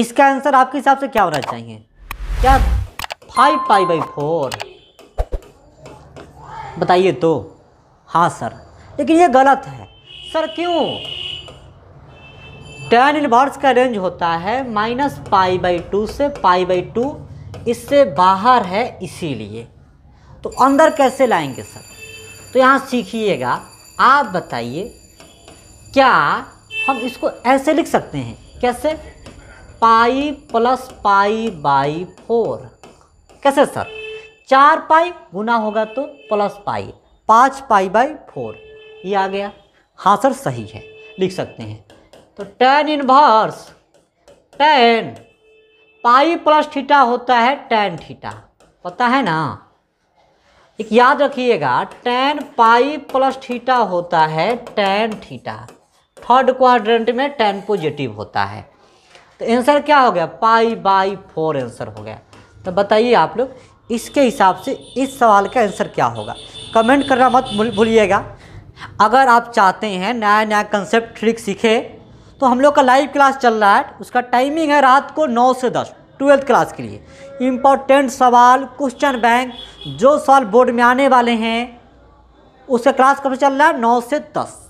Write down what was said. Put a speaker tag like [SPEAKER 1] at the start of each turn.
[SPEAKER 1] इसका आंसर आपके हिसाब से क्या होना चाहिए क्या फाइव पाई बाई फोर बताइए तो हाँ सर लेकिन ये गलत है सर क्यों टेन इनवर्स का रेंज होता है माइनस पाई बाई टू से पाई बाई टू इससे बाहर है इसीलिए तो अंदर कैसे लाएंगे सर तो यहाँ सीखिएगा आप बताइए क्या हम इसको ऐसे लिख सकते हैं कैसे pi plus pi by four कैसे सर चार पाई गुना होगा तो प्लस पाई पाँच पाई बाई फोर ये आ गया हाँ सर सही है लिख सकते हैं तो tan inverse tan pi plus theta होता है टेन थीटा पता है ना एक याद रखिएगा टेन पाई प्लस थीटा होता है टेन थीटा थर्ड क्वाड्रेंट में टेन पॉजिटिव होता है तो आंसर क्या हो गया पाई बाई फोर आंसर हो गया तो बताइए आप लोग इसके हिसाब से इस सवाल का आंसर क्या होगा कमेंट करना मत भूलिएगा अगर आप चाहते हैं नया नया कंसेप्ट ट्रिक सीखे तो हम लोग का लाइव क्लास चल रहा है उसका टाइमिंग है रात को नौ से दस ट्वेल्थ क्लास के लिए इम्पॉर्टेंट सवाल क्वेश्चन बैंक जो सवाल बोर्ड में आने वाले हैं उसका क्लास कब चल रहा है नौ से दस